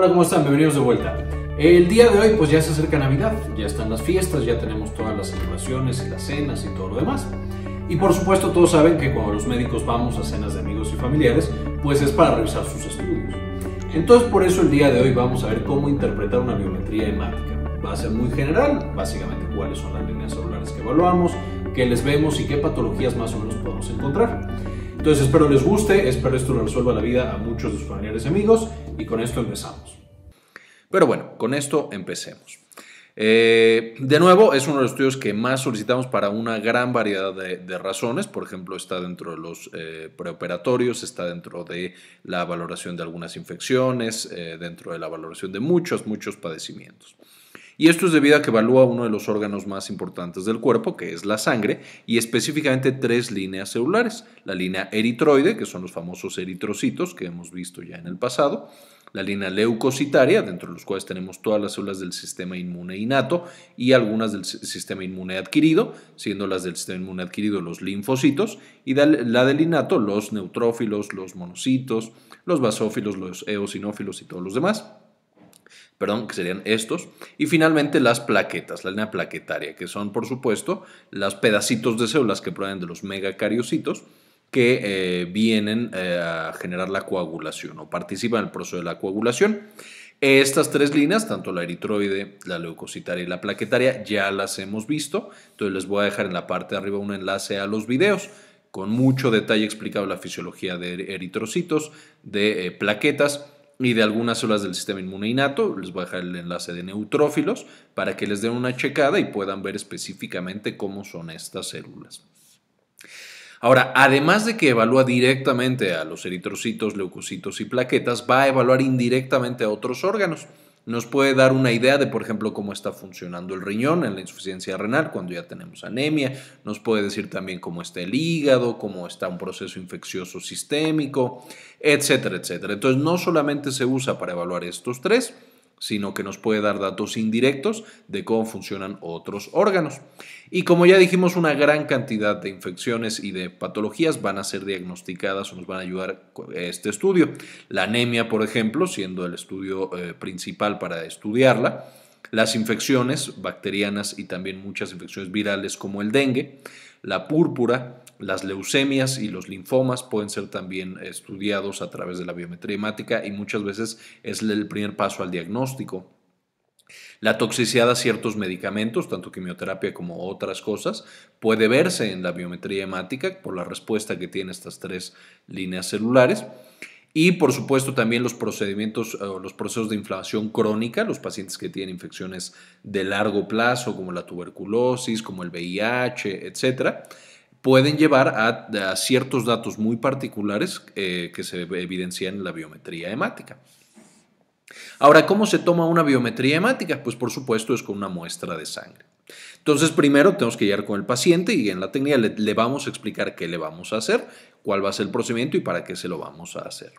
Hola, ¿cómo están? Bienvenidos de vuelta. El día de hoy pues ya se acerca Navidad, ya están las fiestas, ya tenemos todas las celebraciones y las cenas y todo lo demás. Y por supuesto todos saben que cuando los médicos vamos a cenas de amigos y familiares, pues es para revisar sus estudios. Entonces por eso el día de hoy vamos a ver cómo interpretar una biometría hemática. Va a ser muy general, básicamente cuáles son las líneas celulares que evaluamos, qué les vemos y qué patologías más o menos podemos encontrar. Entonces espero les guste, espero esto lo resuelva la vida a muchos de sus familiares y amigos y con esto empezamos. Pero bueno, con esto empecemos. Eh, de nuevo, es uno de los estudios que más solicitamos para una gran variedad de, razones. Por ejemplo, está dentro de los eh, preoperatorios, está dentro de la valoración de algunas infecciones, eh, dentro de la valoración de muchos, muchos padecimientos. Y esto es debido a que evalúa uno de los órganos más importantes del cuerpo, que es la sangre, y específicamente tres líneas celulares. La línea eritroide, que son los famosos eritrocitos que hemos visto ya en el pasado. La línea leucocitaria, dentro de los cuales tenemos todas las células del sistema inmune innato y algunas del sistema inmune adquirido, siendo las del sistema inmune adquirido los linfocitos y la del innato los neutrófilos, los monocitos, los basófilos, los eosinófilos y todos los demás perdón, que serían estos. Y finalmente las plaquetas, la línea plaquetaria, que son por supuesto los pedacitos de células que provienen de los megacariocitos que eh, vienen eh, a generar la coagulación o participan en el proceso de la coagulación. Estas tres líneas, tanto la eritroide, la leucocitaria y la plaquetaria, ya las hemos visto. Entonces les voy a dejar en la parte de arriba un enlace a los videos con mucho detalle explicado la fisiología de eritrocitos, de eh, plaquetas y de algunas células del sistema inmune Les voy a dejar el enlace de neutrófilos para que les den una checada y puedan ver específicamente cómo son estas células. Ahora, además de que evalúa directamente a los eritrocitos, leucocitos y plaquetas, va a evaluar indirectamente a otros órganos nos puede dar una idea de, por ejemplo, cómo está funcionando el riñón en la insuficiencia renal cuando ya tenemos anemia. Nos puede decir también cómo está el hígado, cómo está un proceso infeccioso sistémico, etcétera, etcétera. Entonces, no solamente se usa para evaluar estos tres, sino que nos puede dar datos indirectos de cómo funcionan otros órganos. Y como ya dijimos, una gran cantidad de infecciones y de patologías van a ser diagnosticadas o nos van a ayudar este estudio. La anemia, por ejemplo, siendo el estudio eh, principal para estudiarla, las infecciones bacterianas y también muchas infecciones virales como el dengue, la púrpura, las leucemias y los linfomas pueden ser también estudiados a través de la biometría hemática y muchas veces es el primer paso al diagnóstico. La toxicidad a ciertos medicamentos, tanto quimioterapia como otras cosas, puede verse en la biometría hemática por la respuesta que tienen estas tres líneas celulares. Y por supuesto también los procedimientos, o eh, los procesos de inflamación crónica, los pacientes que tienen infecciones de largo plazo como la tuberculosis, como el VIH, etcétera pueden llevar a, ciertos datos muy particulares eh, que se evidencian en la biometría hemática. Ahora, ¿cómo se toma una biometría hemática? Pues por supuesto es con una muestra de sangre. Entonces, primero tenemos que llegar con el paciente y en la técnica le vamos a explicar qué le vamos a hacer, cuál va a ser el procedimiento y para qué se lo vamos a hacer.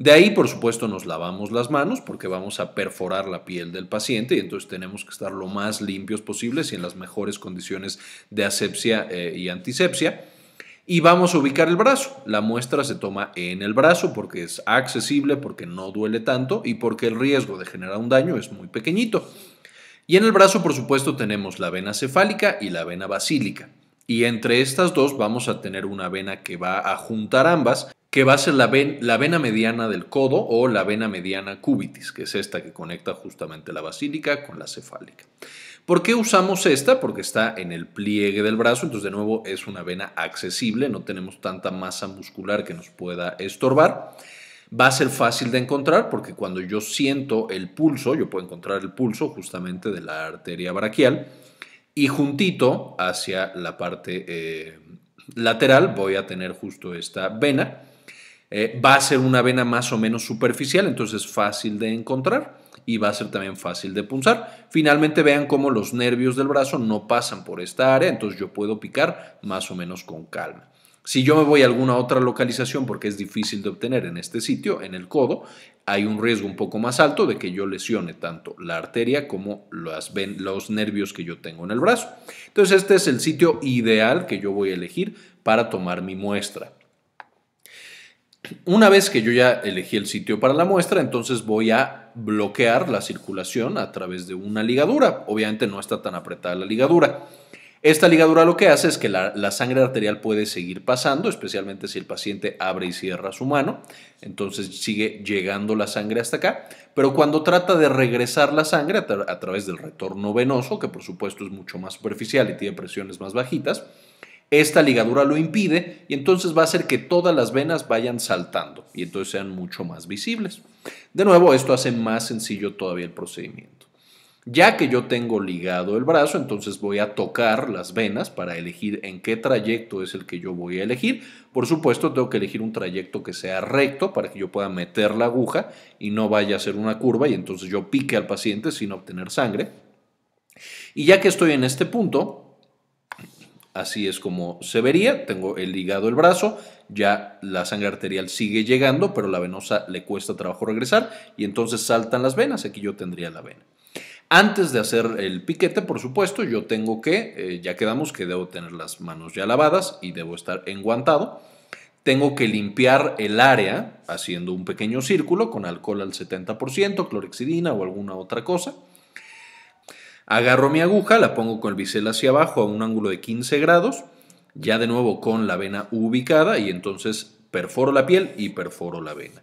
De ahí, por supuesto, nos lavamos las manos porque vamos a perforar la piel del paciente y entonces tenemos que estar lo más limpios posibles y en las mejores condiciones de asepsia eh, y antisepsia y vamos a ubicar el brazo. La muestra se toma en el brazo porque es accesible, porque no duele tanto y porque el riesgo de generar un daño es muy pequeñito. Y en el brazo, por supuesto, tenemos la vena cefálica y la vena basílica. Y entre estas dos vamos a tener una vena que va a juntar ambas que va a ser la, vena mediana del codo o la vena mediana cubitis, que es esta que conecta justamente la basílica con la cefálica. ¿Por qué usamos esta? Porque está en el pliegue del brazo, entonces de nuevo es una vena accesible, no tenemos tanta masa muscular que nos pueda estorbar. Va a ser fácil de encontrar porque cuando yo siento el pulso, yo puedo encontrar el pulso justamente de la arteria braquial y juntito hacia la parte eh, lateral voy a tener justo esta vena eh, va a ser una vena más o menos superficial, entonces fácil de encontrar y va a ser también fácil de punzar. Finalmente vean cómo los nervios del brazo no pasan por esta área, entonces yo puedo picar más o menos con calma. Si yo me voy a alguna otra localización porque es difícil de obtener en este sitio, en el codo, hay un riesgo un poco más alto de que yo lesione tanto la arteria como los nervios que yo tengo en el brazo. Entonces este es el sitio ideal que yo voy a elegir para tomar mi muestra. Una vez que yo ya elegí el sitio para la muestra, entonces voy a bloquear la circulación a través de una ligadura. Obviamente no está tan apretada la ligadura. Esta ligadura lo que hace es que la, sangre arterial puede seguir pasando, especialmente si el paciente abre y cierra su mano, entonces sigue llegando la sangre hasta acá, pero cuando trata de regresar la sangre a través del retorno venoso, que por supuesto es mucho más superficial y tiene presiones más bajitas, esta ligadura lo impide y entonces va a hacer que todas las venas vayan saltando y entonces sean mucho más visibles. De nuevo, esto hace más sencillo todavía el procedimiento. Ya que yo tengo ligado el brazo, entonces voy a tocar las venas para elegir en qué trayecto es el que yo voy a elegir. Por supuesto, tengo que elegir un trayecto que sea recto para que yo pueda meter la aguja y no vaya a ser una curva y entonces yo pique al paciente sin obtener sangre. Y ya que estoy en este punto, Así es como se vería. Tengo el hígado, el brazo, ya la sangre arterial sigue llegando, pero la venosa le cuesta trabajo regresar y entonces saltan las venas. Aquí yo tendría la vena. Antes de hacer el piquete, por supuesto, yo tengo que, eh, ya quedamos que debo tener las manos ya lavadas y debo estar enguantado. Tengo que limpiar el área haciendo un pequeño círculo con alcohol al 70%, clorexidina o alguna otra cosa. Agarro mi aguja, la pongo con el bisel hacia abajo a un ángulo de 15 grados, ya de nuevo con la vena ubicada y entonces perforo la piel y perforo la vena.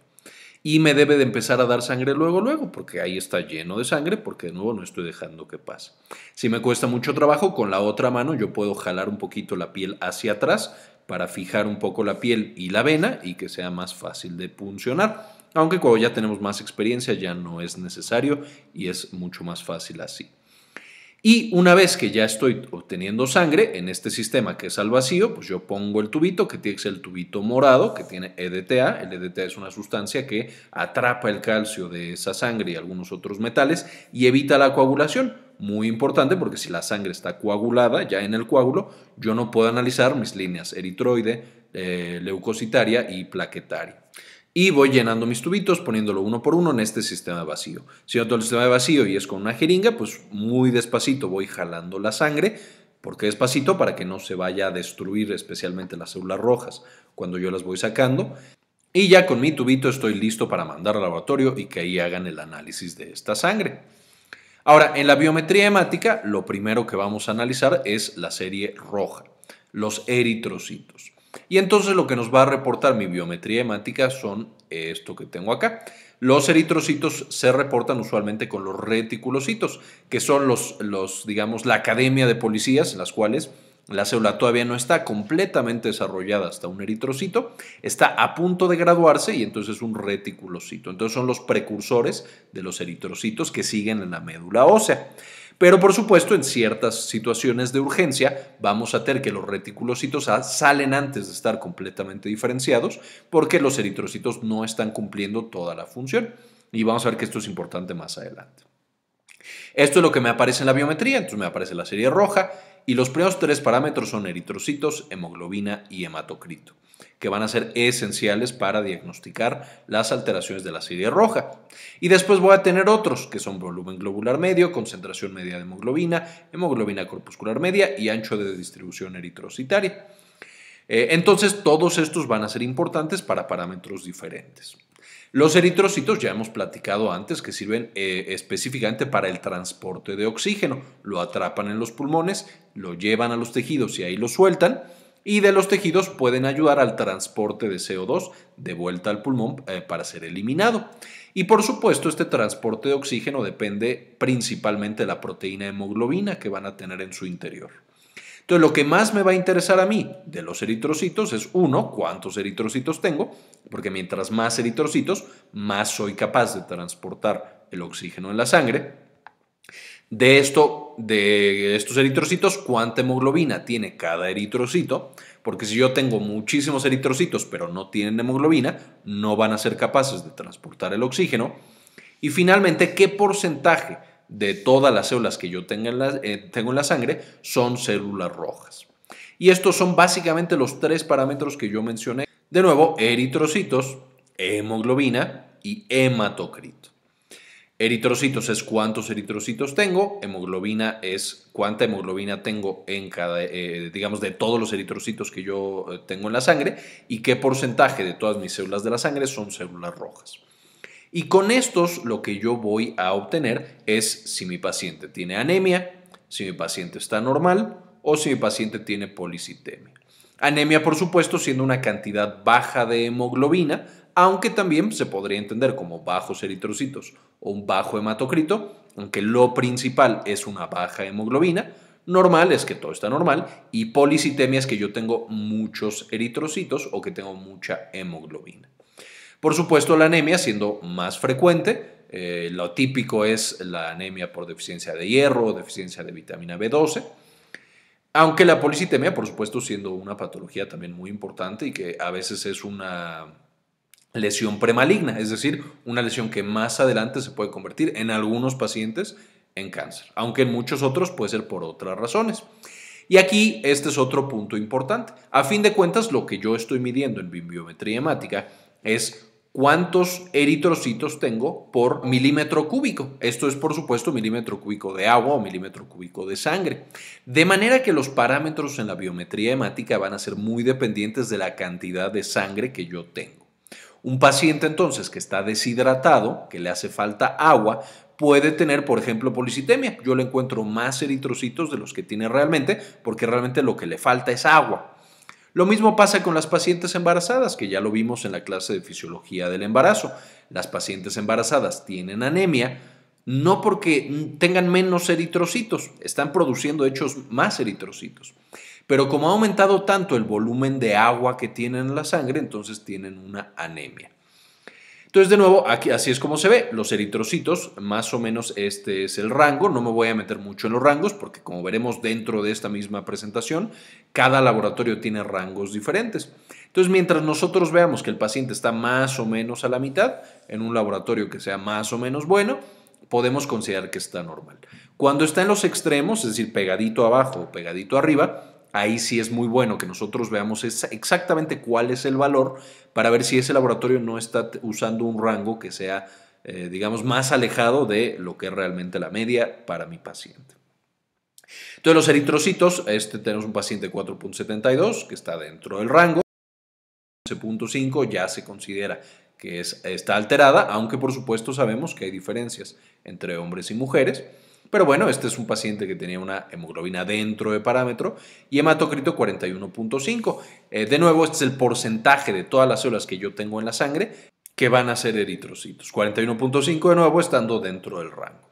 Y me debe de empezar a dar sangre luego, luego, porque ahí está lleno de sangre, porque de nuevo no estoy dejando que pase. Si me cuesta mucho trabajo, con la otra mano yo puedo jalar un poquito la piel hacia atrás para fijar un poco la piel y la vena y que sea más fácil de puncionar. Aunque cuando ya tenemos más experiencia ya no es necesario y es mucho más fácil así. Y una vez que ya estoy obteniendo sangre en este sistema que es al vacío, pues yo pongo el tubito, que tiene el tubito morado, que tiene EDTA. El EDTA es una sustancia que atrapa el calcio de esa sangre y algunos otros metales y evita la coagulación muy importante porque si la sangre está coagulada ya en el coágulo, yo no puedo analizar mis líneas eritroide, eh, leucocitaria y plaquetaria y voy llenando mis tubitos poniéndolo uno por uno en este sistema vacío. Si yo tengo el sistema vacío y es con una jeringa, pues muy despacito voy jalando la sangre, porque despacito para que no se vaya a destruir especialmente las células rojas cuando yo las voy sacando. Y ya con mi tubito estoy listo para mandar al laboratorio y que ahí hagan el análisis de esta sangre. Ahora, en la biometría hemática, lo primero que vamos a analizar es la serie roja, los eritrocitos. Y entonces lo que nos va a reportar mi biometría hemática son esto que tengo acá. Los eritrocitos se reportan usualmente con los reticulocitos, que son los, los digamos, la academia de policías en las cuales la célula todavía no está completamente desarrollada hasta un eritrocito, está a punto de graduarse y entonces es un reticulocito. Entonces son los precursores de los eritrocitos que siguen en la médula ósea. Pero por supuesto, en ciertas situaciones de urgencia vamos a tener que los reticulocitos salen antes de estar completamente diferenciados porque los eritrocitos no están cumpliendo toda la función. Y vamos a ver que esto es importante más adelante. Esto es lo que me aparece en la biometría, entonces me aparece la serie roja y los primeros tres parámetros son eritrocitos, hemoglobina y hematocrito, que van a ser esenciales para diagnosticar las alteraciones de la serie roja. Y después voy a tener otros, que son volumen globular medio, concentración media de hemoglobina, hemoglobina corpuscular media y ancho de distribución eritrocitaria. Eh, entonces, todos estos van a ser importantes para parámetros diferentes. Los eritrocitos ya hemos platicado antes que sirven eh, específicamente para el transporte de oxígeno. Lo atrapan en los pulmones, lo llevan a los tejidos y ahí lo sueltan. Y de los tejidos pueden ayudar al transporte de CO2 de vuelta al pulmón eh, para ser eliminado. Y por supuesto, este transporte de oxígeno depende principalmente de la proteína hemoglobina que van a tener en su interior lo que más me va a interesar a mí de los eritrocitos es, uno, cuántos eritrocitos tengo, porque mientras más eritrocitos, más soy capaz de transportar el oxígeno en la sangre. De, esto, de estos eritrocitos, cuánta hemoglobina tiene cada eritrocito, porque si yo tengo muchísimos eritrocitos pero no tienen hemoglobina, no van a ser capaces de transportar el oxígeno. Y finalmente, ¿qué porcentaje de todas las células que yo eh, tengo en la sangre son células rojas. Y estos son básicamente los tres parámetros que yo mencioné. De nuevo, eritrocitos, hemoglobina y hematocrito. Eritrocitos es cuántos eritrocitos tengo, hemoglobina es cuánta hemoglobina tengo en cada, eh, digamos, de todos los eritrocitos que yo eh, tengo en la sangre y qué porcentaje de todas mis células de la sangre son células rojas. Y con estos lo que yo voy a obtener es si mi paciente tiene anemia, si mi paciente está normal o si mi paciente tiene policitemia. Anemia, por supuesto, siendo una cantidad baja de hemoglobina, aunque también se podría entender como bajos eritrocitos o un bajo hematocrito, aunque lo principal es una baja hemoglobina. Normal es que todo está normal y policitemia es que yo tengo muchos eritrocitos o que tengo mucha hemoglobina. Por supuesto, la anemia siendo más frecuente, eh, lo típico es la anemia por deficiencia de hierro o deficiencia de vitamina B12. Aunque la policitemia, por supuesto, siendo una patología también muy importante y que a veces es una lesión premaligna, es decir, una lesión que más adelante se puede convertir en algunos pacientes en cáncer, aunque en muchos otros puede ser por otras razones. Y aquí este es otro punto importante. A fin de cuentas, lo que yo estoy midiendo en biometría hemática es cuántos eritrocitos tengo por milímetro cúbico. Esto es, por supuesto, milímetro cúbico de agua o milímetro cúbico de sangre. De manera que los parámetros en la biometría hemática van a ser muy dependientes de la cantidad de sangre que yo tengo. Un paciente entonces que está deshidratado, que le hace falta agua, puede tener, por ejemplo, policitemia. Yo le encuentro más eritrocitos de los que tiene realmente, porque realmente lo que le falta es agua. Lo mismo pasa con las pacientes embarazadas, que ya lo vimos en la clase de fisiología del embarazo. Las pacientes embarazadas tienen anemia, no porque tengan menos eritrocitos, están produciendo hechos más eritrocitos. Pero como ha aumentado tanto el volumen de agua que tienen en la sangre, entonces tienen una anemia. Entonces, de nuevo, aquí así es como se ve, los eritrocitos, más o menos este es el rango, no me voy a meter mucho en los rangos porque como veremos dentro de esta misma presentación, cada laboratorio tiene rangos diferentes. Entonces, mientras nosotros veamos que el paciente está más o menos a la mitad, en un laboratorio que sea más o menos bueno, podemos considerar que está normal. Cuando está en los extremos, es decir, pegadito abajo o pegadito arriba, ahí sí es muy bueno que nosotros veamos exactamente cuál es el valor para ver si ese laboratorio no está usando un rango que sea, eh, digamos, más alejado de lo que es realmente la media para mi paciente. Entonces los eritrocitos, este tenemos un paciente 4.72 que está dentro del rango, 11.5 ya se considera que está alterada, aunque por supuesto sabemos que hay diferencias entre hombres y mujeres. Pero bueno, este es un paciente que tenía una hemoglobina dentro de parámetro y hematocrito 41.5. Eh, de nuevo, este es el porcentaje de todas las células que yo tengo en la sangre que van a ser eritrocitos. 41.5 de nuevo estando dentro del rango.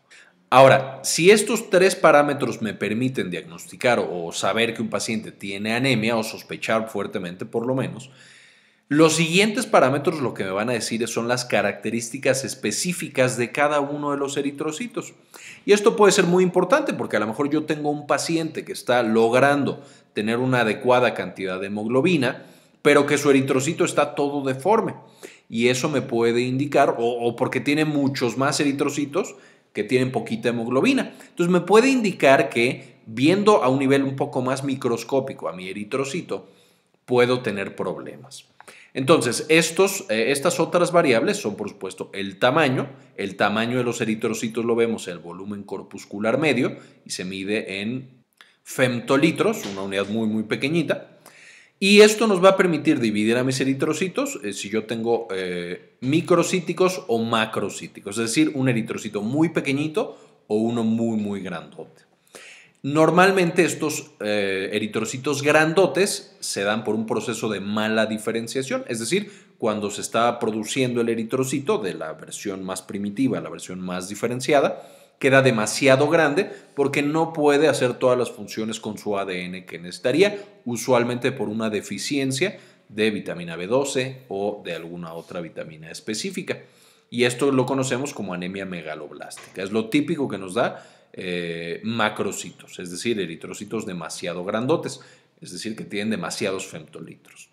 Ahora, si estos tres parámetros me permiten diagnosticar o saber que un paciente tiene anemia o sospechar fuertemente por lo menos, los siguientes parámetros lo que me van a decir son las características específicas de cada uno de los eritrocitos. Y esto puede ser muy importante porque a lo mejor yo tengo un paciente que está logrando tener una adecuada cantidad de hemoglobina, pero que su eritrocito está todo deforme. Y eso me puede indicar, o, porque tiene muchos más eritrocitos que tienen poquita hemoglobina. Entonces me puede indicar que viendo a un nivel un poco más microscópico a mi eritrocito, puedo tener problemas. Entonces, eh, estas otras variables son, por supuesto, el tamaño. El tamaño de los eritrocitos lo vemos en el volumen corpuscular medio y se mide en femtolitros, una unidad muy, muy pequeñita. Y esto nos va a permitir dividir a mis eritrocitos eh, si yo tengo eh, microcíticos o macrocíticos, es decir, un eritrocito muy pequeñito o uno muy, muy grandote. Normalmente estos eh, eritrocitos grandotes se dan por un proceso de mala diferenciación, es decir, cuando se está produciendo el eritrocito de la versión más primitiva, la versión más diferenciada, queda demasiado grande porque no puede hacer todas las funciones con su ADN que necesitaría, usualmente por una deficiencia de vitamina B12 o de alguna otra vitamina específica. Y esto lo conocemos como anemia megaloblástica. Es lo típico que nos da eh, macrocitos, es decir, eritrocitos demasiado grandotes, es decir, que tienen demasiados femtolitros.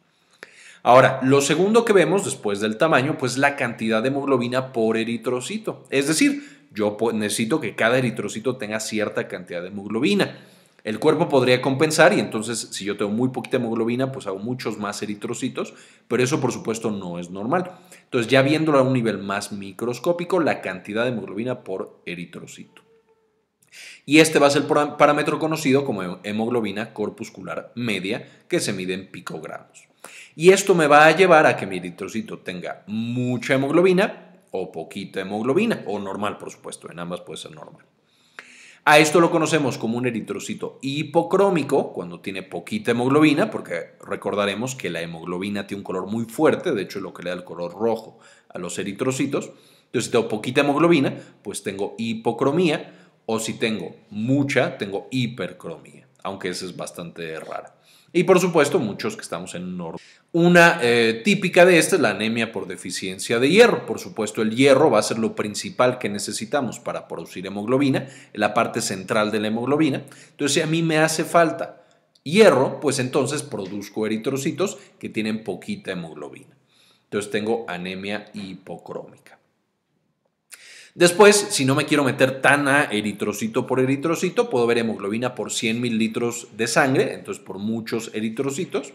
Ahora, lo segundo que vemos después del tamaño, pues la cantidad de hemoglobina por eritrocito. Es decir, yo necesito que cada eritrocito tenga cierta cantidad de hemoglobina. El cuerpo podría compensar y entonces si yo tengo muy poquita hemoglobina, pues hago muchos más eritrocitos, pero eso por supuesto no es normal. Entonces ya viéndolo a un nivel más microscópico, la cantidad de hemoglobina por eritrocito. Y este va a ser el parámetro conocido como hemoglobina corpuscular media, que se mide en picogramos. Y esto me va a llevar a que mi eritrocito tenga mucha hemoglobina o poquita hemoglobina, o normal, por supuesto, en ambas puede ser normal. A esto lo conocemos como un eritrocito hipocrómico, cuando tiene poquita hemoglobina, porque recordaremos que la hemoglobina tiene un color muy fuerte, de hecho es lo que le da el color rojo a los eritrocitos. Entonces, si tengo poquita hemoglobina, pues tengo hipocromía, o si tengo mucha, tengo hipercromía, aunque esa es bastante rara. Y por supuesto, muchos que estamos en norte. Una eh, típica de esta es la anemia por deficiencia de hierro. Por supuesto, el hierro va a ser lo principal que necesitamos para producir hemoglobina, la parte central de la hemoglobina. Entonces, si a mí me hace falta hierro, pues entonces produzco eritrocitos que tienen poquita hemoglobina. Entonces, tengo anemia hipocrómica. Después, si no me quiero meter tan a eritrocito por eritrocito, puedo ver hemoglobina por 100 mililitros de sangre, entonces por muchos eritrocitos.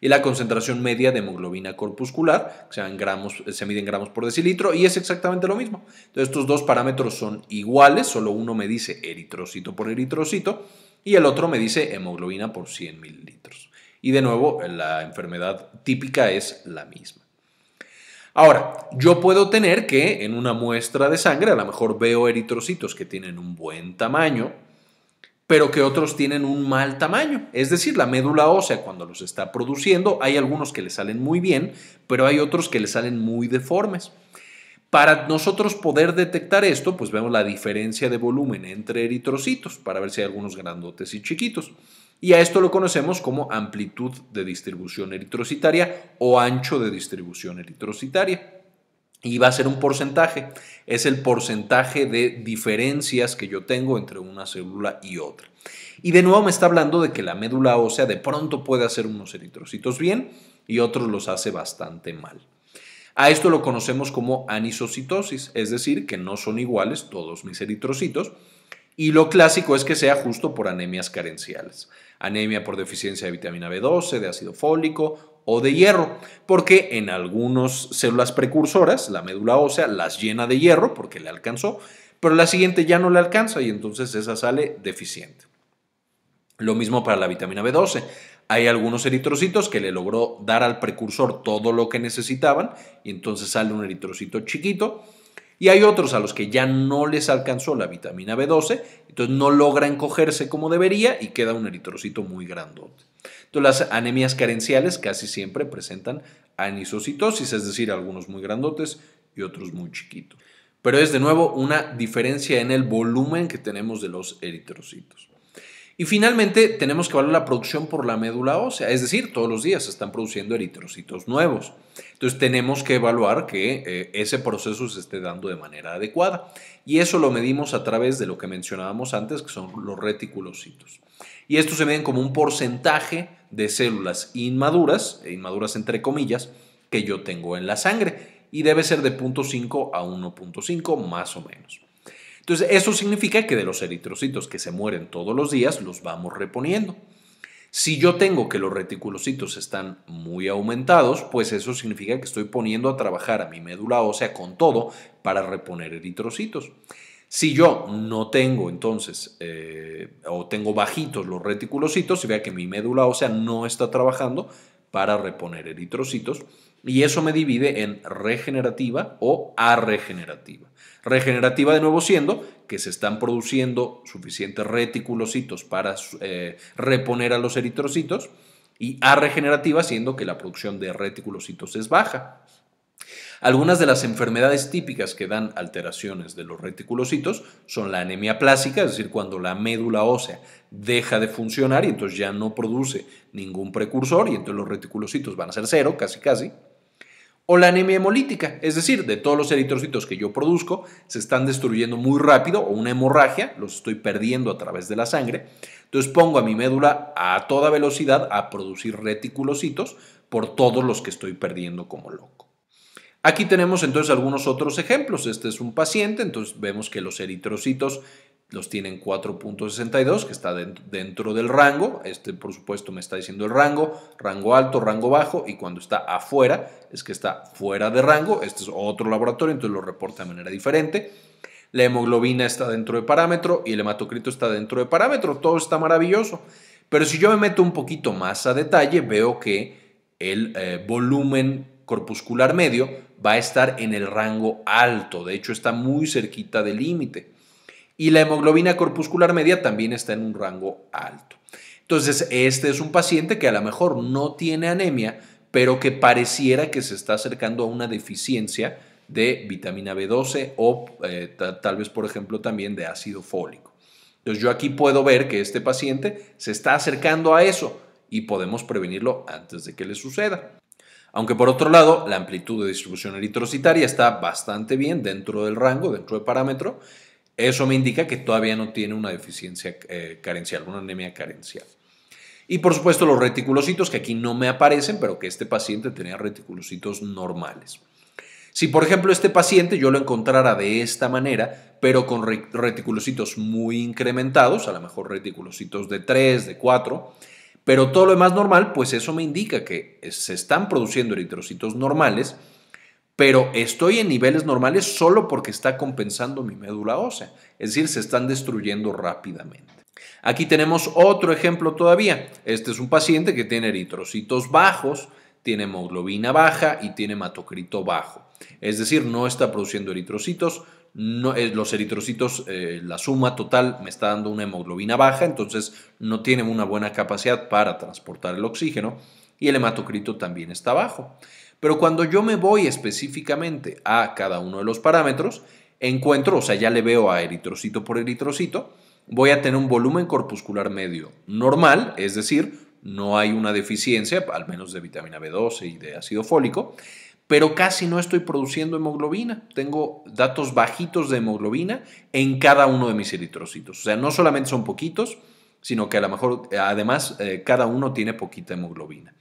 Y la concentración media de hemoglobina corpuscular, que eh, se, gramos, se mide en gramos por decilitro, y es exactamente lo mismo. Entonces, estos dos parámetros son iguales, solo uno me dice eritrocito por eritrocito y el otro me dice hemoglobina por 100 mililitros. Y de nuevo, la enfermedad típica es la misma. Ahora, yo puedo tener que en una muestra de sangre a lo mejor veo eritrocitos que tienen un buen tamaño, pero que otros tienen un mal tamaño. Es decir, la médula ósea cuando los está produciendo, hay algunos que le salen muy bien, pero hay otros que le salen muy deformes. Para nosotros poder detectar esto, pues vemos la diferencia de volumen entre eritrocitos para ver si hay algunos grandotes y chiquitos y a esto lo conocemos como amplitud de distribución eritrocitaria o ancho de distribución eritrocitaria. Y va a ser un porcentaje, es el porcentaje de diferencias que yo tengo entre una célula y otra. Y de nuevo me está hablando de que la médula ósea de pronto puede hacer unos eritrocitos bien y otros los hace bastante mal. A esto lo conocemos como anisocitosis, es decir, que no son iguales todos mis eritrocitos, y lo clásico es que sea justo por anemias carenciales anemia por deficiencia de vitamina B12, de ácido fólico o de hierro, porque en algunas células precursoras, la médula ósea las llena de hierro porque le alcanzó, pero la siguiente ya no le alcanza y entonces esa sale deficiente. Lo mismo para la vitamina B12. Hay algunos eritrocitos que le logró dar al precursor todo lo que necesitaban y entonces sale un eritrocito chiquito y hay otros a los que ya no les alcanzó la vitamina B12, entonces no logran encogerse como debería y queda un eritrocito muy grandote. Entonces, las anemias carenciales casi siempre presentan anisocitosis, es decir, algunos muy grandotes y otros muy chiquitos. Pero es de nuevo una diferencia en el volumen que tenemos de los eritrocitos. Y finalmente, tenemos que evaluar la producción por la médula ósea, es decir, todos los días se están produciendo eritrocitos nuevos. Entonces, tenemos que evaluar que eh, ese proceso se esté dando de manera adecuada. Y eso lo medimos a través de lo que mencionábamos antes, que son los reticulocitos. Y estos se miden como un porcentaje de células inmaduras, e inmaduras entre comillas, que yo tengo en la sangre. Y debe ser de 0.5 a 1.5 más o menos. Entonces, eso significa que de los eritrocitos que se mueren todos los días, los vamos reponiendo. Si yo tengo que los reticulocitos están muy aumentados, pues eso significa que estoy poniendo a trabajar a mi médula ósea con todo para reponer eritrocitos. Si yo no tengo entonces eh, o tengo bajitos los reticulocitos, se vea que mi médula ósea no está trabajando para reponer eritrocitos, y eso me divide en regenerativa o arregenerativa. Regenerativa de nuevo siendo que se están produciendo suficientes reticulocitos para eh, reponer a los eritrocitos y arregenerativa siendo que la producción de reticulocitos es baja. Algunas de las enfermedades típicas que dan alteraciones de los reticulocitos son la anemia plásica, es decir, cuando la médula ósea deja de funcionar y entonces ya no produce ningún precursor y entonces los reticulocitos van a ser cero, casi casi o la anemia hemolítica, es decir, de todos los eritrocitos que yo produzco, se están destruyendo muy rápido o una hemorragia, los estoy perdiendo a través de la sangre. Entonces pongo a mi médula a toda velocidad a producir reticulocitos por todos los que estoy perdiendo como loco. Aquí tenemos entonces algunos otros ejemplos. Este es un paciente, entonces vemos que los eritrocitos los tienen 4.62, que está dentro del rango. Este, por supuesto, me está diciendo el rango, rango alto, rango bajo, y cuando está afuera, es que está fuera de rango. Este es otro laboratorio, entonces lo reporta de manera diferente. La hemoglobina está dentro de parámetro y el hematocrito está dentro de parámetro. Todo está maravilloso. Pero si yo me meto un poquito más a detalle, veo que el eh, volumen corpuscular medio va a estar en el rango alto. De hecho, está muy cerquita del límite y la hemoglobina corpuscular media también está en un rango alto. Entonces, este es un paciente que a lo mejor no tiene anemia, pero que pareciera que se está acercando a una deficiencia de vitamina B12 o eh, tal vez, por ejemplo, también de ácido fólico. Entonces, yo aquí puedo ver que este paciente se está acercando a eso y podemos prevenirlo antes de que le suceda. Aunque por otro lado, la amplitud de distribución eritrocitaria está bastante bien dentro del rango, dentro del parámetro, eso me indica que todavía no tiene una deficiencia eh, carencial, una anemia carencial. Y por supuesto los reticulocitos, que aquí no me aparecen, pero que este paciente tenía reticulocitos normales. Si por ejemplo este paciente yo lo encontrara de esta manera, pero con reticulocitos muy incrementados, a lo mejor reticulocitos de 3, de 4, pero todo lo demás normal, pues eso me indica que eh, se están produciendo eritrocitos normales pero estoy en niveles normales solo porque está compensando mi médula ósea, es decir, se están destruyendo rápidamente. Aquí tenemos otro ejemplo todavía. Este es un paciente que tiene eritrocitos bajos, tiene hemoglobina baja y tiene hematocrito bajo. Es decir, no está produciendo eritrocitos, no, eh, los eritrocitos, eh, la suma total me está dando una hemoglobina baja, entonces no tiene una buena capacidad para transportar el oxígeno y el hematocrito también está bajo. Pero cuando yo me voy específicamente a cada uno de los parámetros, encuentro, o sea, ya le veo a eritrocito por eritrocito, voy a tener un volumen corpuscular medio normal, es decir, no hay una deficiencia, al menos de vitamina B12 y de ácido fólico, pero casi no estoy produciendo hemoglobina. Tengo datos bajitos de hemoglobina en cada uno de mis eritrocitos. O sea, no solamente son poquitos, sino que a lo mejor eh, además eh, cada uno tiene poquita hemoglobina.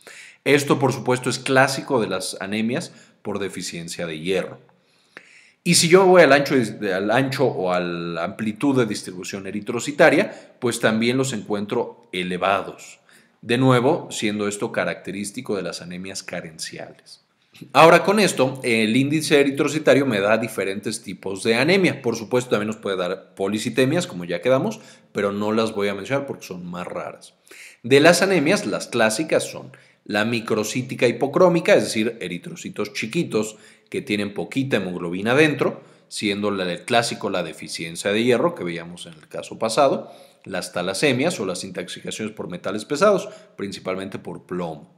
Esto, por supuesto, es clásico de las anemias por deficiencia de hierro. Y si yo voy al ancho, al ancho o a la amplitud de distribución eritrocitaria, pues también los encuentro elevados. De nuevo, siendo esto característico de las anemias carenciales. Ahora con esto, el índice eritrocitario me da diferentes tipos de anemia. Por supuesto, también nos puede dar policitemias, como ya quedamos, pero no las voy a mencionar porque son más raras. De las anemias, las clásicas son la microcítica hipocrómica, es decir, eritrocitos chiquitos que tienen poquita hemoglobina dentro, siendo el clásico la deficiencia de hierro que veíamos en el caso pasado, las talasemias o las intoxicaciones por metales pesados, principalmente por plomo.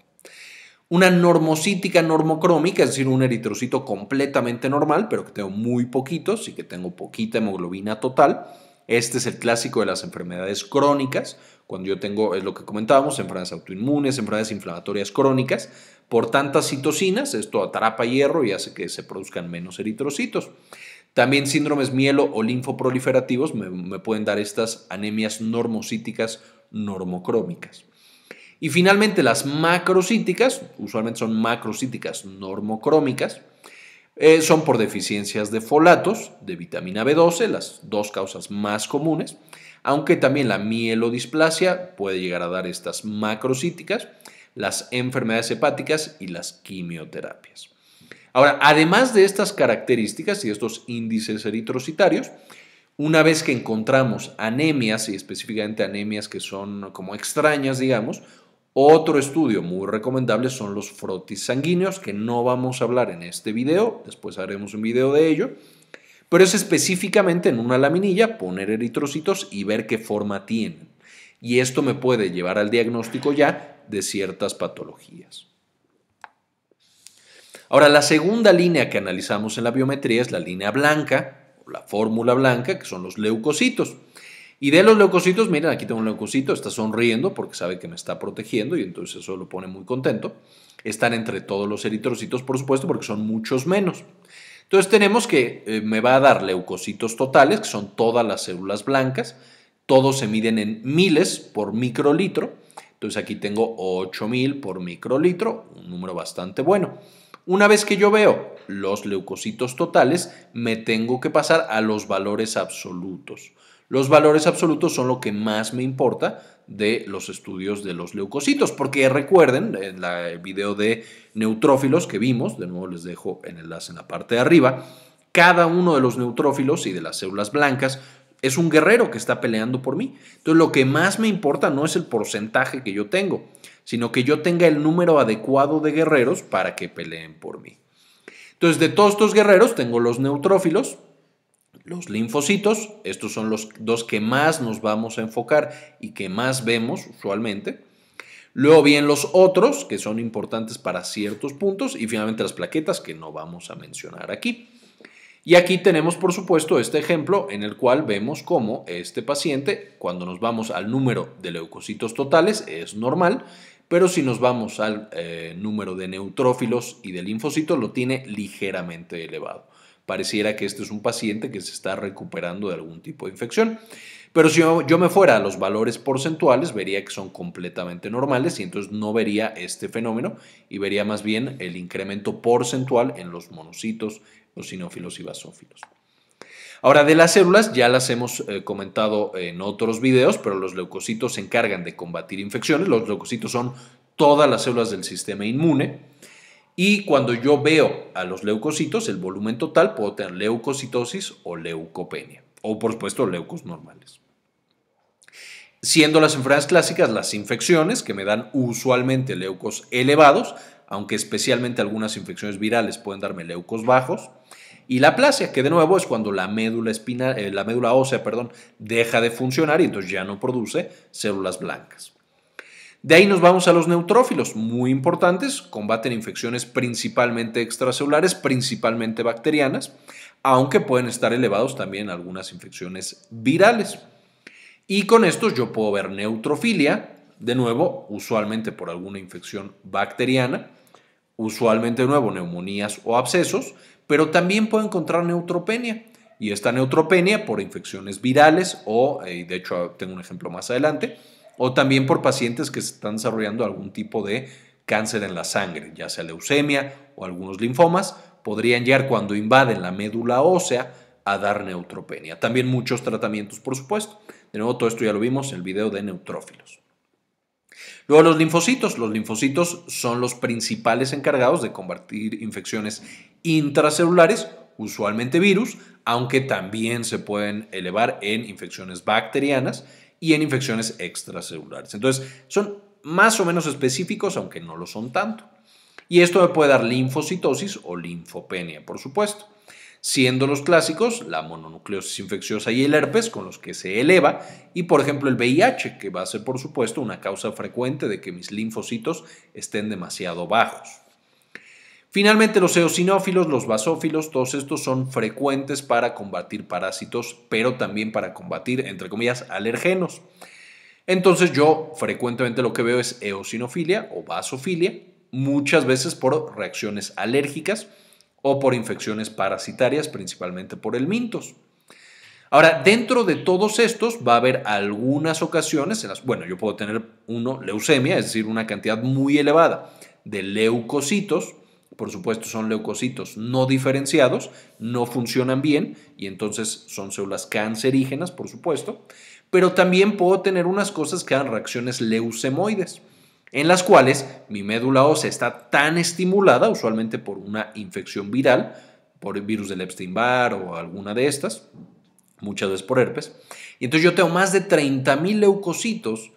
Una normocítica normocrómica, es decir, un eritrocito completamente normal, pero que tengo muy poquitos y que tengo poquita hemoglobina total. Este es el clásico de las enfermedades crónicas, cuando yo tengo, es lo que comentábamos, enfermedades autoinmunes, enfermedades inflamatorias crónicas, por tantas citocinas, esto atrapa hierro y hace que se produzcan menos eritrocitos. También síndromes mielo o linfoproliferativos me, pueden dar estas anemias normocíticas normocrómicas. Y finalmente las macrocíticas, usualmente son macrocíticas normocrómicas, eh, son por deficiencias de folatos, de vitamina B12, las dos causas más comunes, aunque también la mielodisplasia puede llegar a dar estas macrocíticas, las enfermedades hepáticas y las quimioterapias. Ahora, además de estas características y estos índices eritrocitarios, una vez que encontramos anemias y específicamente anemias que son como extrañas, digamos, otro estudio muy recomendable son los frotis sanguíneos, que no vamos a hablar en este video, después haremos un video de ello, pero es específicamente en una laminilla poner eritrocitos y ver qué forma tienen. Y esto me puede llevar al diagnóstico ya de ciertas patologías. Ahora, la segunda línea que analizamos en la biometría es la línea blanca, o la fórmula blanca, que son los leucocitos. Y de los leucocitos, miren, aquí tengo un leucocito, está sonriendo porque sabe que me está protegiendo y entonces eso lo pone muy contento. Están entre todos los eritrocitos, por supuesto, porque son muchos menos. Entonces tenemos que eh, me va a dar leucocitos totales, que son todas las células blancas, todos se miden en miles por microlitro, entonces aquí tengo 8000 por microlitro, un número bastante bueno. Una vez que yo veo los leucocitos totales, me tengo que pasar a los valores absolutos. Los valores absolutos son lo que más me importa de los estudios de los leucocitos, porque recuerden, en el video de neutrófilos que vimos, de nuevo les dejo el enlace en la parte de arriba, cada uno de los neutrófilos y de las células blancas es un guerrero que está peleando por mí. Entonces, lo que más me importa no es el porcentaje que yo tengo, sino que yo tenga el número adecuado de guerreros para que peleen por mí. Entonces, de todos estos guerreros, tengo los neutrófilos, los linfocitos, estos son los dos que más nos vamos a enfocar y que más vemos usualmente. Luego vienen los otros, que son importantes para ciertos puntos, y finalmente las plaquetas, que no vamos a mencionar aquí. Y aquí tenemos, por supuesto, este ejemplo en el cual vemos cómo este paciente, cuando nos vamos al número de leucocitos totales, es normal, pero si nos vamos al eh, número de neutrófilos y de linfocitos, lo tiene ligeramente elevado. Pareciera que este es un paciente que se está recuperando de algún tipo de infección. Pero si yo me fuera a los valores porcentuales, vería que son completamente normales y entonces no vería este fenómeno y vería más bien el incremento porcentual en los monocitos, los sinófilos y basófilos. Ahora, de las células ya las hemos eh, comentado en otros videos, pero los leucocitos se encargan de combatir infecciones. Los leucocitos son todas las células del sistema inmune. Y cuando yo veo a los leucocitos, el volumen total, puedo tener leucocitosis o leucopenia, o por supuesto leucos normales. Siendo las enfermedades clásicas las infecciones, que me dan usualmente leucos elevados, aunque especialmente algunas infecciones virales pueden darme leucos bajos. Y la plasia, que de nuevo es cuando la médula, eh, la médula ósea perdón, deja de funcionar y entonces ya no produce células blancas. De ahí nos vamos a los neutrófilos, muy importantes, combaten infecciones principalmente extracelulares, principalmente bacterianas, aunque pueden estar elevados también algunas infecciones virales. Y con estos yo puedo ver neutrofilia, de nuevo, usualmente por alguna infección bacteriana, usualmente de nuevo neumonías o abscesos, pero también puedo encontrar neutropenia. Y esta neutropenia por infecciones virales o, eh, de hecho tengo un ejemplo más adelante, o también por pacientes que están desarrollando algún tipo de cáncer en la sangre, ya sea leucemia o algunos linfomas, podrían llegar cuando invaden la médula ósea a dar neutropenia. También muchos tratamientos, por supuesto. De nuevo, todo esto ya lo vimos en el video de neutrófilos. Luego los linfocitos. Los linfocitos son los principales encargados de combatir infecciones intracelulares, usualmente virus, aunque también se pueden elevar en infecciones bacterianas y en infecciones extracelulares. Entonces, son más o menos específicos, aunque no lo son tanto. Y esto me puede dar linfocitosis o linfopenia, por supuesto. Siendo los clásicos la mononucleosis infecciosa y el herpes con los que se eleva, y por ejemplo el VIH, que va a ser por supuesto una causa frecuente de que mis linfocitos estén demasiado bajos. Finalmente, los eosinófilos, los basófilos, todos estos son frecuentes para combatir parásitos, pero también para combatir, entre comillas, alergenos. Entonces yo frecuentemente lo que veo es eosinofilia o basofilia, muchas veces por reacciones alérgicas o por infecciones parasitarias, principalmente por el mintos. Ahora, dentro de todos estos va a haber algunas ocasiones en las, bueno, yo puedo tener uno, leucemia, es decir, una cantidad muy elevada de leucocitos, por supuesto, son leucocitos no diferenciados, no funcionan bien y entonces son células cancerígenas, por supuesto, pero también puedo tener unas cosas que dan reacciones leucemoides, en las cuales mi médula ósea está tan estimulada, usualmente por una infección viral, por el virus del Epstein-Barr o alguna de estas, muchas veces por herpes, y entonces yo tengo más de 30.000 leucocitos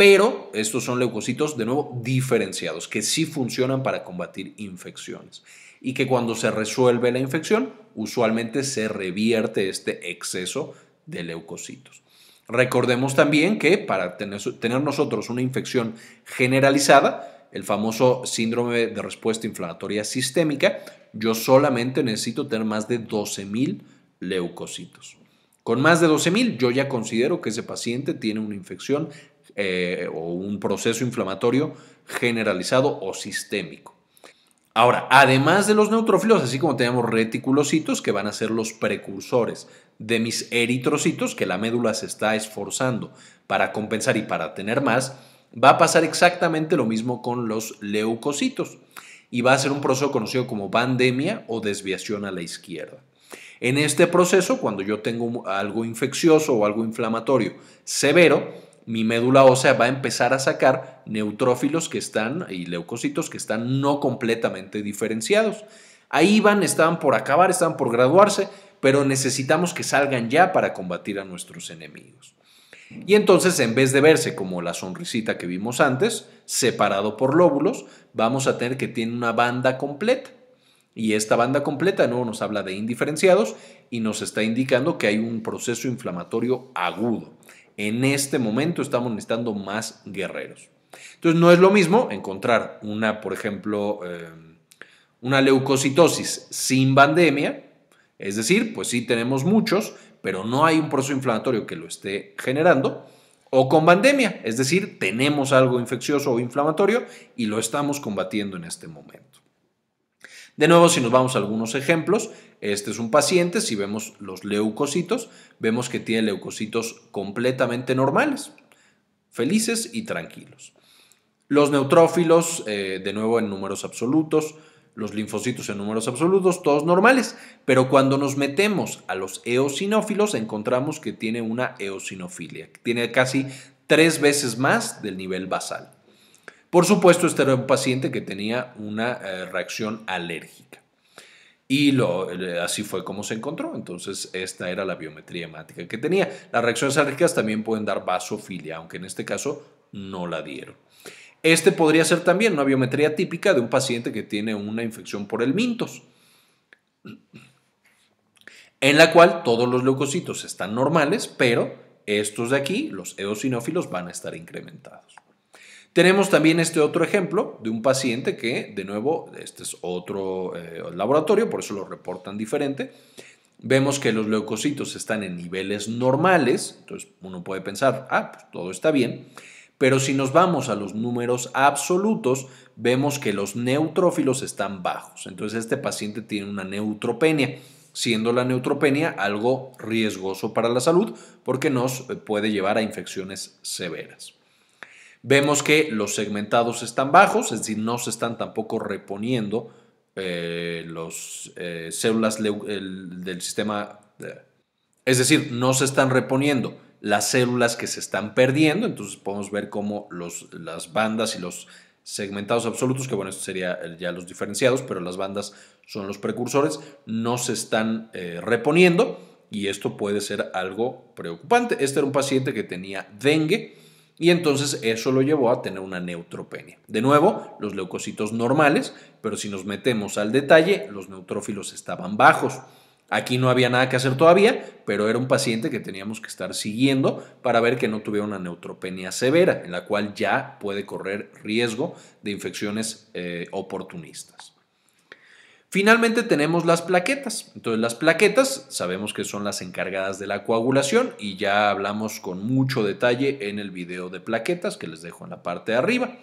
pero estos son leucocitos de nuevo diferenciados que sí funcionan para combatir infecciones y que cuando se resuelve la infección usualmente se revierte este exceso de leucocitos. Recordemos también que para tener, nosotros una infección generalizada, el famoso síndrome de respuesta inflamatoria sistémica, yo solamente necesito tener más de 12.000 leucocitos. Con más de 12.000 yo ya considero que ese paciente tiene una infección eh, o un proceso inflamatorio generalizado o sistémico. Ahora, además de los neutrófilos, así como tenemos reticulocitos, que van a ser los precursores de mis eritrocitos, que la médula se está esforzando para compensar y para tener más, va a pasar exactamente lo mismo con los leucocitos y va a ser un proceso conocido como pandemia o desviación a la izquierda. En este proceso, cuando yo tengo algo infeccioso o algo inflamatorio severo, mi médula ósea va a empezar a sacar neutrófilos que están y leucocitos que están no completamente diferenciados. Ahí van, estaban por acabar, estaban por graduarse, pero necesitamos que salgan ya para combatir a nuestros enemigos. Y entonces, en vez de verse como la sonrisita que vimos antes, separado por lóbulos, vamos a tener que tiene una banda completa. Y esta banda completa no nos habla de indiferenciados y nos está indicando que hay un proceso inflamatorio agudo. En este momento estamos necesitando más guerreros. Entonces no es lo mismo encontrar una, por ejemplo, eh, una leucocitosis sin pandemia, es decir, pues sí tenemos muchos, pero no hay un proceso inflamatorio que lo esté generando, o con pandemia, es decir, tenemos algo infeccioso o inflamatorio y lo estamos combatiendo en este momento. De nuevo, si nos vamos a algunos ejemplos, este es un paciente, si vemos los leucocitos, vemos que tiene leucocitos completamente normales, felices y tranquilos. Los neutrófilos, eh, de nuevo en números absolutos, los linfocitos en números absolutos, todos normales, pero cuando nos metemos a los eosinófilos encontramos que tiene una eosinofilia, que tiene casi tres veces más del nivel basal. Por supuesto, este era un paciente que tenía una eh, reacción alérgica. Y lo, así fue como se encontró. Entonces, esta era la biometría hemática que tenía. Las reacciones alérgicas también pueden dar vasofilia, aunque en este caso no la dieron. Este podría ser también una biometría típica de un paciente que tiene una infección por el mintos, en la cual todos los leucocitos están normales, pero estos de aquí, los eosinófilos, van a estar incrementados. Tenemos también este otro ejemplo de un paciente que, de nuevo, este es otro eh, laboratorio, por eso lo reportan diferente. Vemos que los leucocitos están en niveles normales, entonces uno puede pensar, ah, pues todo está bien. Pero si nos vamos a los números absolutos, vemos que los neutrófilos están bajos. Entonces este paciente tiene una neutropenia siendo la neutropenia algo riesgoso para la salud porque nos eh, puede llevar a infecciones severas. Vemos que los segmentados están bajos, es decir, no se están tampoco reponiendo eh, las eh, células del sistema, eh, es decir, no se están reponiendo las células que se están perdiendo, entonces podemos ver cómo las bandas y los segmentados absolutos, que bueno, esto sería ya los diferenciados, pero las bandas son los precursores, no se están reponiendo y esto puede ser algo preocupante. Este era un paciente que tenía dengue y entonces eso lo llevó a tener una neutropenia. De nuevo, los leucocitos normales, pero si nos metemos al detalle, los neutrófilos estaban bajos. Aquí no había nada que hacer todavía, pero era un paciente que teníamos que estar siguiendo para ver que no tuviera una neutropenia severa, en la cual ya puede correr riesgo de infecciones eh, oportunistas. Finalmente tenemos las plaquetas. Entonces las plaquetas sabemos que son las encargadas de la coagulación y ya hablamos con mucho detalle en el video de plaquetas que les dejo en la parte de arriba.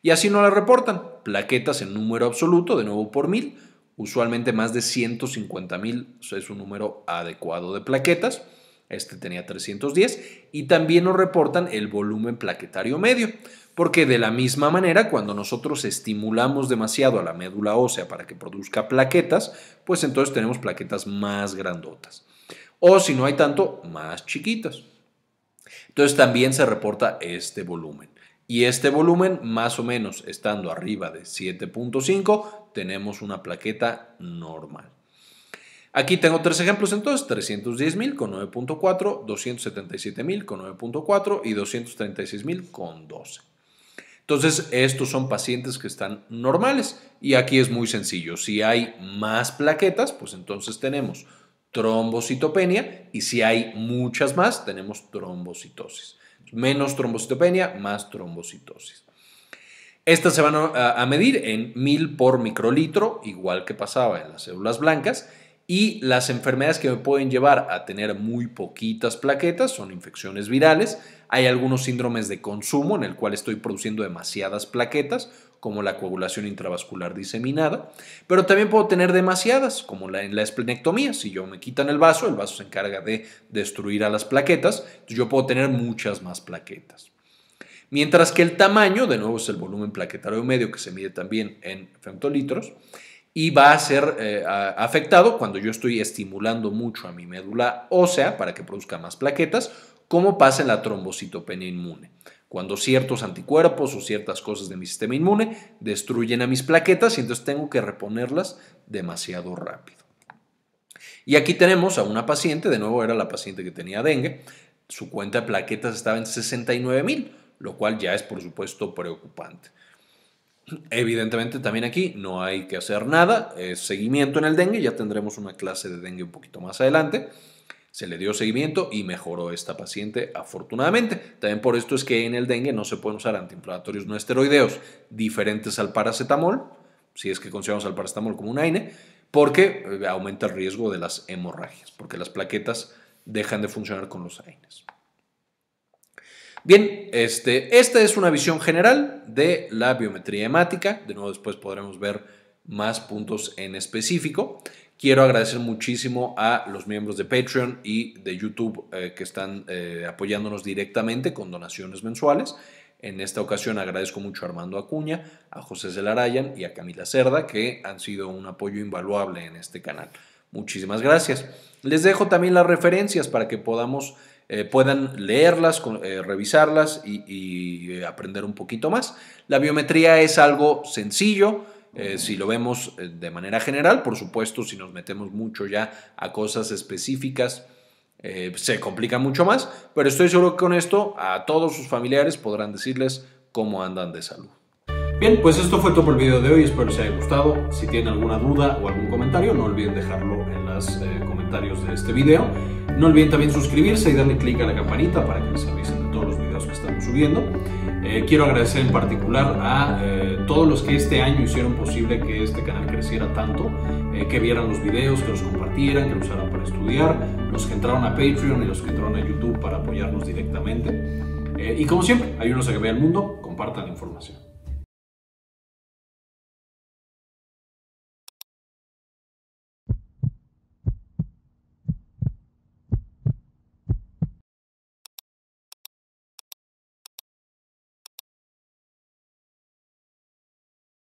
Y así nos las reportan. Plaquetas en número absoluto, de nuevo por mil. Usualmente más de 150 mil es un número adecuado de plaquetas. Este tenía 310 y también nos reportan el volumen plaquetario medio. Porque de la misma manera, cuando nosotros estimulamos demasiado a la médula ósea para que produzca plaquetas, pues entonces tenemos plaquetas más grandotas. O si no hay tanto, más chiquitas. Entonces también se reporta este volumen. Y este volumen, más o menos estando arriba de 7.5, tenemos una plaqueta normal. Aquí tengo tres ejemplos entonces, 310.000 con 9.4, 277.000 con 9.4 y 236.000 con 12. Entonces, estos son pacientes que están normales y aquí es muy sencillo. Si hay más plaquetas, pues entonces tenemos trombocitopenia y si hay muchas más, tenemos trombocitosis. Menos trombocitopenia, más trombocitosis. Estas se van a medir en 1000 por microlitro, igual que pasaba en las células blancas. Y las enfermedades que me pueden llevar a tener muy poquitas plaquetas son infecciones virales, hay algunos síndromes de consumo en el cual estoy produciendo demasiadas plaquetas, como la coagulación intravascular diseminada, pero también puedo tener demasiadas, como en la esplenectomía. Si yo me quitan el vaso, el vaso se encarga de destruir a las plaquetas, entonces yo puedo tener muchas más plaquetas. Mientras que el tamaño, de nuevo, es el volumen plaquetario medio que se mide también en femtolitros y va a ser eh, afectado cuando yo estoy estimulando mucho a mi médula ósea para que produzca más plaquetas ¿Cómo pasa en la trombocitopenia inmune? Cuando ciertos anticuerpos o ciertas cosas de mi sistema inmune destruyen a mis plaquetas y entonces tengo que reponerlas demasiado rápido. Y aquí tenemos a una paciente, de nuevo era la paciente que tenía dengue, su cuenta de plaquetas estaba en 69 mil, lo cual ya es por supuesto preocupante. Evidentemente también aquí no hay que hacer nada, es seguimiento en el dengue, ya tendremos una clase de dengue un poquito más adelante. Se le dio seguimiento y mejoró esta paciente afortunadamente. También por esto es que en el dengue no se pueden usar antiinflamatorios no esteroideos diferentes al paracetamol, si es que consideramos al paracetamol como un AINE, porque eh, aumenta el riesgo de las hemorragias, porque las plaquetas dejan de funcionar con los AINES. Bien, este, esta es una visión general de la biometría hemática. De nuevo, después podremos ver más puntos en específico. Quiero agradecer muchísimo a los miembros de Patreon y de YouTube eh, que están eh, apoyándonos directamente con donaciones mensuales. En esta ocasión agradezco mucho a Armando Acuña, a José Zelarayan y a Camila Cerda, que han sido un apoyo invaluable en este canal. Muchísimas gracias. Les dejo también las referencias para que podamos, eh, puedan leerlas, revisarlas y, aprender un poquito más. La biometría es algo sencillo, eh, si lo vemos eh, de manera general, por supuesto, si nos metemos mucho ya a cosas específicas, eh, se complica mucho más, pero estoy seguro que con esto a todos sus familiares podrán decirles cómo andan de salud. Bien, pues esto fue todo por el video de hoy, espero les haya gustado. Si tienen alguna duda o algún comentario, no olviden dejarlo en los comentarios de este video. No olviden también suscribirse y darle clic a la campanita para que les avisen de todos los videos que estamos subiendo. Eh, quiero agradecer en particular a eh, todos los que este año hicieron posible que este canal creciera tanto, eh, que vieran los videos, que los compartieran, que los usaran para estudiar, los que entraron a Patreon y los que entraron a YouTube para apoyarnos directamente. y como siempre, ayúdenos a que vea el mundo, compartan la información.